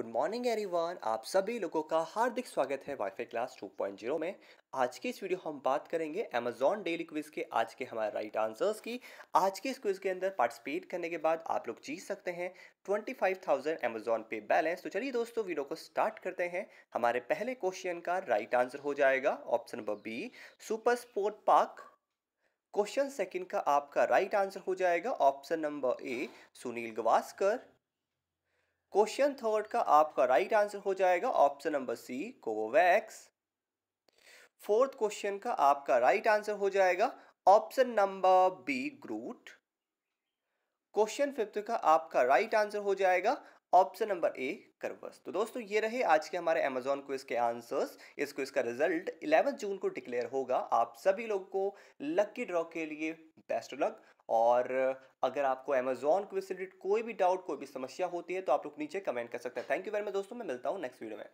good morning everyone आप सभी लोगों का हार्दिक स्वागत है वाईफाई क्लास 2.0 में आज की इस वीडियो हम बात करेंगे अमेजॉन डेली क्विज के आज के हमारे राइट आंसर्स की आज के इस क्विज के अंदर पार्टिसिपेट करने के बाद आप लोग जीत सकते हैं 25,000 अमेजॉन पे बैलेंस तो चलिए दोस्तों वीडियो को स्टार्ट करते हैं हमारे पहले क्वेश्चन का राइट आंसर हो जाएगा option number B super sport park question second का आपका राइट आंसर हो जाएगा option number A Sunil Gavaskar question third का आपका राइट आंसर हो जाएगा option number C Covovax fourth question का आपका राइट आंसर हो जाएगा option number B Groot question fifth का आपका राइट आंसर हो जाएगा ऑप्शन नंबर ए करवस तो दोस्तों ये रहे आज के हमारे अमेजोन क्विज के आंसर्स इस क्विज का रिजल्ट 11 जून को डिक्लेयर होगा आप सभी लोगों को लकी ड्रॉ के लिए बेस्ट लक और अगर आपको अमेजोन को रिलेटेड कोई भी डाउट कोई भी समस्या होती है तो आप लोग नीचे कमेंट कर सकते हैं थैंक यू वेरी मच दोस्तों मैं मिलता हूँ नेक्स्ट वीडियो में